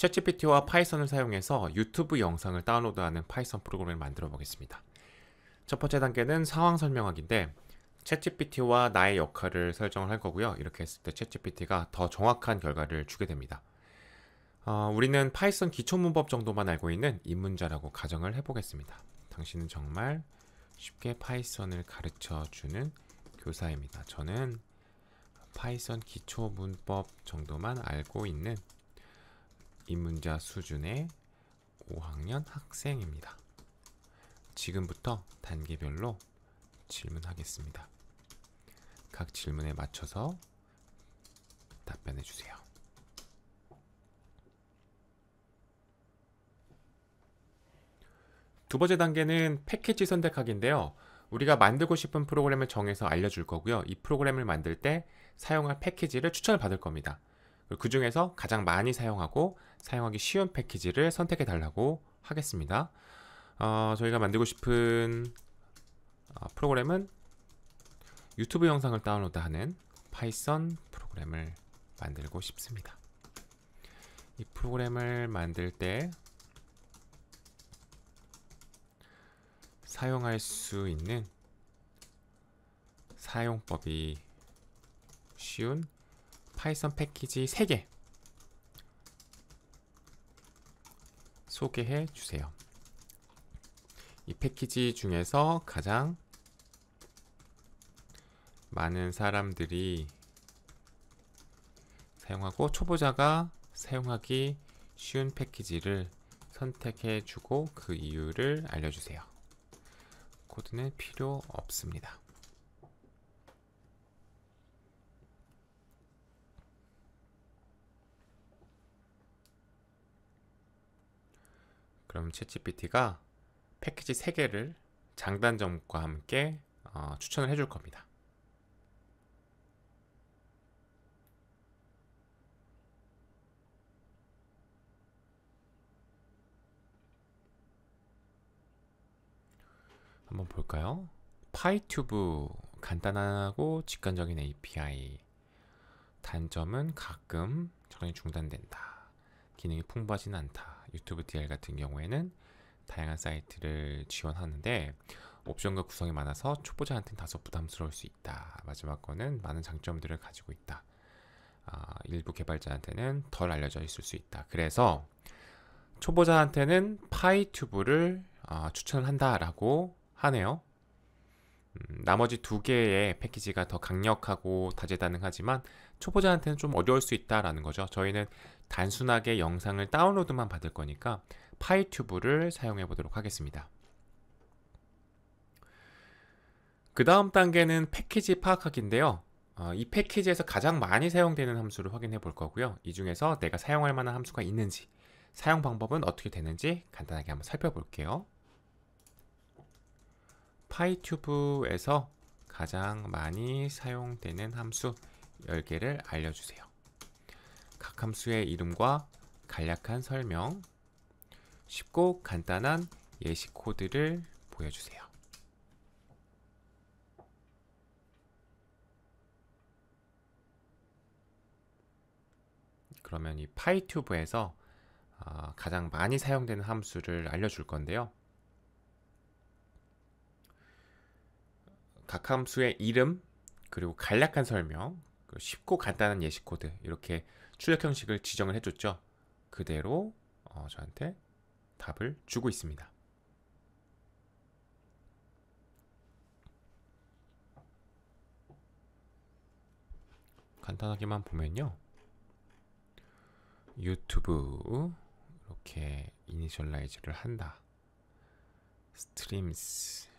챗GPT와 파이썬을 사용해서 유튜브 영상을 다운로드하는 파이썬 프로그램을 만들어 보겠습니다. 첫 번째 단계는 상황 설명하기인데 챗GPT와 나의 역할을 설정을 할 거고요. 이렇게 했을 때 챗GPT가 더 정확한 결과를 주게 됩니다. 어, 우리는 파이썬 기초문법 정도만 알고 있는 입문자라고 가정을 해보겠습니다. 당신은 정말 쉽게 파이썬을 가르쳐주는 교사입니다. 저는 파이썬 기초문법 정도만 알고 있는 입문자 수준의 5학년 학생입니다. 지금부터 단계별로 질문하겠습니다. 각 질문에 맞춰서 답변해 주세요. 두 번째 단계는 패키지 선택하기인데요. 우리가 만들고 싶은 프로그램을 정해서 알려줄 거고요. 이 프로그램을 만들 때 사용할 패키지를 추천을 받을 겁니다. 그 중에서 가장 많이 사용하고 사용하기 쉬운 패키지를 선택해 달라고 하겠습니다. 어, 저희가 만들고 싶은 어, 프로그램은 유튜브 영상을 다운로드하는 파이썬 프로그램을 만들고 싶습니다. 이 프로그램을 만들 때 사용할 수 있는 사용법이 쉬운 파이썬 패키지 3개 소개해 주세요. 이 패키지 중에서 가장 많은 사람들이 사용하고 초보자가 사용하기 쉬운 패키지를 선택해 주고 그 이유를 알려주세요. 코드는 필요 없습니다. 그럼 챗GPT가 패키지 3개를 장단점과 함께 어, 추천을 해줄 겁니다. 한번 볼까요? 파이튜브 간단하고 직관적인 API 단점은 가끔 적이 중단된다. 기능이 풍부하진 않다. 유튜브 DL 같은 경우에는 다양한 사이트를 지원하는데 옵션과 구성이 많아서 초보자한테는 다소 부담스러울 수 있다. 마지막 거는 많은 장점들을 가지고 있다. 아, 일부 개발자한테는 덜 알려져 있을 수 있다. 그래서 초보자한테는 파이튜브를 아, 추천한다라고 하네요. 음, 나머지 두 개의 패키지가 더 강력하고 다재다능하지만 초보자한테는 좀 어려울 수 있다라는 거죠. 저희는 단순하게 영상을 다운로드만 받을 거니까 파이튜브를 사용해 보도록 하겠습니다. 그 다음 단계는 패키지 파악하기인데요. 어, 이 패키지에서 가장 많이 사용되는 함수를 확인해 볼 거고요. 이 중에서 내가 사용할 만한 함수가 있는지, 사용 방법은 어떻게 되는지 간단하게 한번 살펴볼게요. 파이튜브에서 가장 많이 사용되는 함수 10개를 알려주세요. 각 함수의 이름과 간략한 설명, 쉽고 간단한 예시 코드를 보여주세요. 그러면 이 파이튜브에서 어, 가장 많이 사용되는 함수를 알려줄 건데요. 각 함수의 이름 그리고 간략한 설명 그리고 쉽고 간단한 예시 코드 이렇게 출력 형식을 지정을 해줬죠. 그대로 어, 저한테 답을 주고 있습니다. 간단하게만 보면요. 유튜브 이렇게 이니셜라이즈를 한다. 스트림스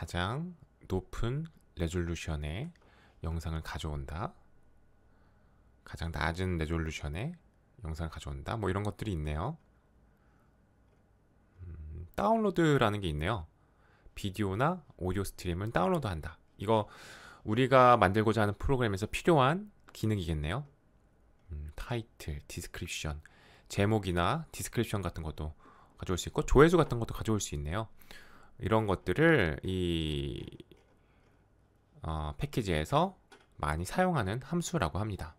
가장 높은 레졸루션의 영상을 가져온다. 가장 낮은 레졸루션의 영상을 가져온다. 뭐 이런 것들이 있네요. 음, 다운로드라는 게 있네요. 비디오나 오디오 스트림을 다운로드한다. 이거 우리가 만들고자 하는 프로그램에서 필요한 기능이겠네요. 음, 타이틀, 디스크립션, 제목이나 디스크립션 같은 것도 가져올 수 있고 조회수 같은 것도 가져올 수 있네요. 이런 것들을 이 어, 패키지에서 많이 사용하는 함수라고 합니다.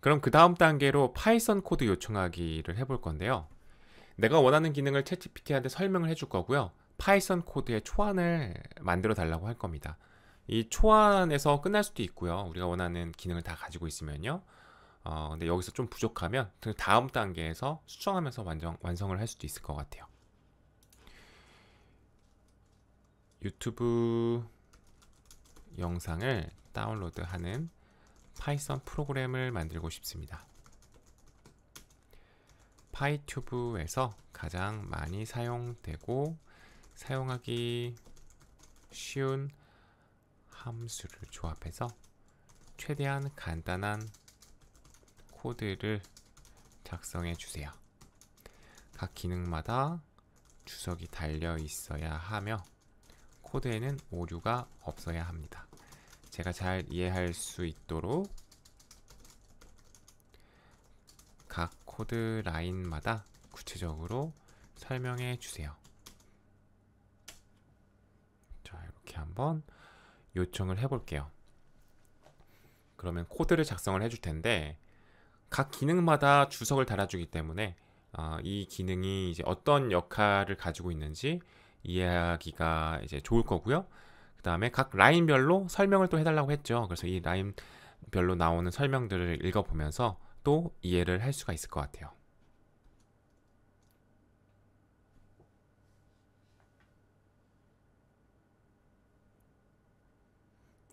그럼 그 다음 단계로 파이썬 코드 요청하기를 해볼 건데요. 내가 원하는 기능을 챗GPT한테 설명을 해줄 거고요. 파이썬 코드의 초안을 만들어 달라고 할 겁니다. 이 초안에서 끝날 수도 있고요. 우리가 원하는 기능을 다 가지고 있으면요. 어, 근데 여기서 좀 부족하면 그 다음 단계에서 수정하면서 완성, 완성을 할 수도 있을 것 같아요. 유튜브 영상을 다운로드하는 파이썬 프로그램을 만들고 싶습니다. 파이튜브에서 가장 많이 사용되고 사용하기 쉬운 함수를 조합해서 최대한 간단한 코드를 작성해 주세요. 각 기능마다 주석이 달려 있어야 하며 코드에는 오류가 없어야 합니다. 제가 잘 이해할 수 있도록 각 코드 라인마다 구체적으로 설명해 주세요. 자, 이렇게 한번 요청을 해 볼게요. 그러면 코드를 작성을 해줄 텐데 각 기능마다 주석을 달아주기 때문에 어, 이 기능이 이제 어떤 역할을 가지고 있는지 이해하기가 이제 좋을 거고요. 그 다음에 각 라인별로 설명을 또 해달라고 했죠. 그래서 이 라인별로 나오는 설명들을 읽어보면서 또 이해를 할 수가 있을 것 같아요.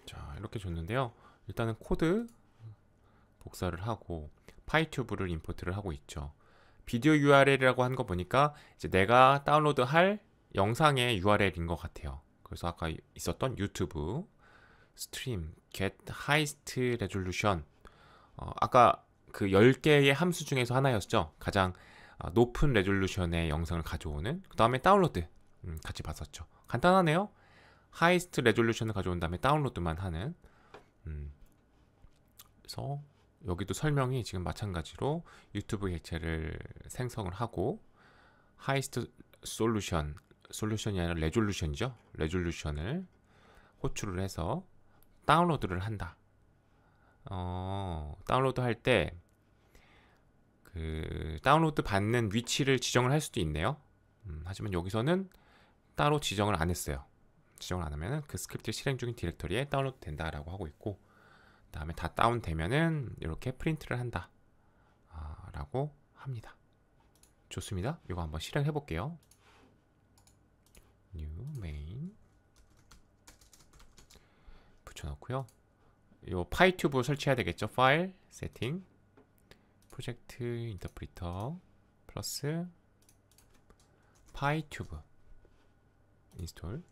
자, 이렇게 줬는데요. 일단은 코드 복사를 하고 파이튜브를 임포트를 하고 있죠. 비디오 URL이라고 한 거 보니까 이제 내가 다운로드 할 영상의 URL인 것 같아요. 그래서 아까 있었던 유튜브 스트림 get highest resolution 어, 아까 그 10개의 함수 중에서 하나였죠. 가장 어, 높은 레졸루션의 영상을 가져오는 그 다음에 다운로드 음, 같이 봤었죠. 간단하네요. 하이스트 레졸루션을 가져온 다음에 다운로드만 하는 음, 그래서 여기도 설명이 지금 마찬가지로 유튜브 개체를 생성을 하고 하이스트 솔루션 솔루션이 아니라 레졸루션이죠. 레졸루션을 호출을 해서 다운로드를 한다. 어, 다운로드 할 때 그 다운로드 받는 위치를 지정을 할 수도 있네요. 음, 하지만 여기서는 따로 지정을 안 했어요. 지정을 안 하면은 그 스크립트 실행 중인 디렉터리에 다운로드 된다라고 하고 있고 그 다음에 다 다운되면은 이렇게 프린트를 한다. 아, 라고 합니다. 좋습니다. 이거 한번 실행해 볼게요. 메인 붙여놓고요. 요 파이튜브 설치해야 되겠죠? 파일, 세팅, 프로젝트 인터프리터 플러스 파이튜브 인스톨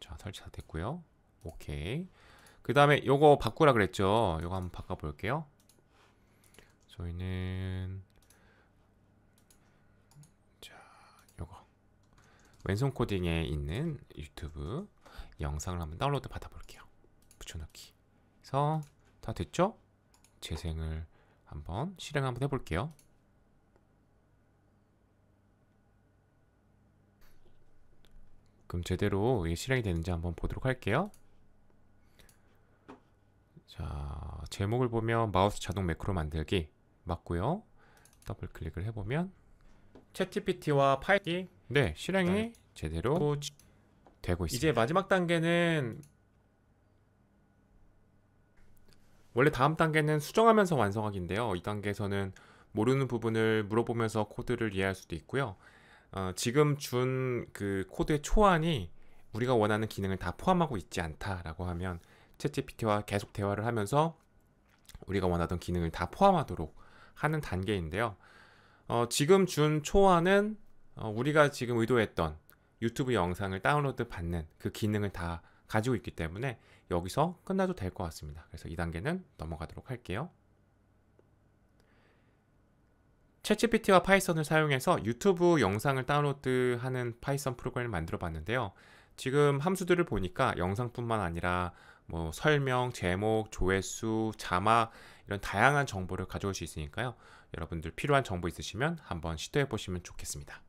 자 설치 다 됐고요. 오케이. 그 다음에 요거 바꾸라 그랬죠? 요거 한번 바꿔볼게요. 저희는 왼손 코딩에 있는 유튜브 영상을 한번 다운로드 받아볼게요. 붙여넣기. 그래서 다 됐죠? 재생을 한번 실행 한번 해볼게요. 그럼 제대로 실행이 되는지 한번 보도록 할게요. 자, 제목을 보면 마우스 자동 매크로 만들기 맞고요. 더블 클릭을 해보면 챗GPT와 파이 네, 실행이 네. 제대로 되고 있습니다. 이제 마지막 단계는 원래 다음 단계는 수정하면서 완성하기인데요. 이 단계에서는 모르는 부분을 물어보면서 코드를 이해할 수도 있고요. 어, 지금 준 그 코드의 초안이 우리가 원하는 기능을 다 포함하고 있지 않다라고 하면 챗GPT와 계속 대화를 하면서 우리가 원하던 기능을 다 포함하도록 하는 단계인데요. 어, 지금 준 초안은 어, 우리가 지금 의도했던 유튜브 영상을 다운로드 받는 그 기능을 다 가지고 있기 때문에 여기서 끝나도 될 것 같습니다. 그래서 이 단계는 넘어가도록 할게요. 채취 p t 와 파이썬을 사용해서 유튜브 영상을 다운로드하는 파이썬 프로그램을 만들어 봤는데요. 지금 함수들을 보니까 영상뿐만 아니라 뭐 설명, 제목, 조회수, 자막 이런 다양한 정보를 가져올 수 있으니까요. 여러분들 필요한 정보 있으시면 한번 시도해 보시면 좋겠습니다.